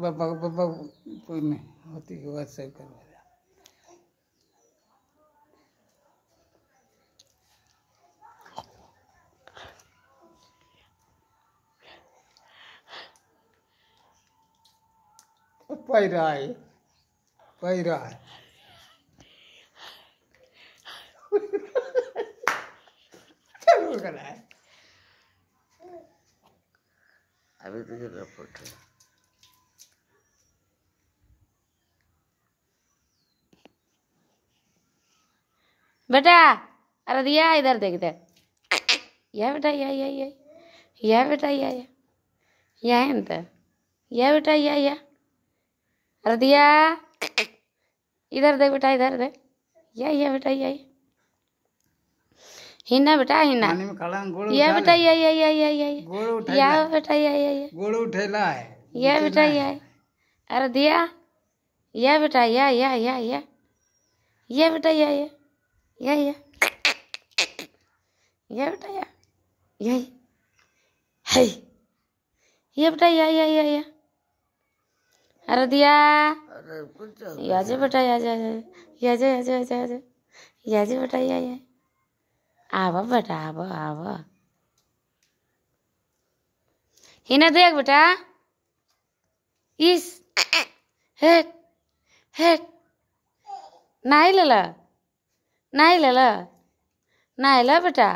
कोई नहीं होती के बाद सही कर पैरा है पैरा है अभी तुझे रिपोर्ट है बेटा अरे दिया इधर देख इधर यह बेटा यह यह यह यह बेटा यह यह यह है ना यह बेटा यह यह अरे दिया इधर देख बेटा इधर देख यह यह बेटा यह हिना बेटा हिना यह बेटा यह यह यह यह यह यह बेटा यह यह यह गोड़ उठेला है यह बेटा यह अरे दिया यह बेटा यह यह यह यह यह बेटा यह यह या या बेटा या है ये बेटा या या या या अरे दिया याजे बेटा याजे याजे याजे याजे याजे बेटा या या आवा बेटा आवा आवा हिना देख बेटा इस हेट हेट नहीं लला नहाइले ल नहाइल बेटा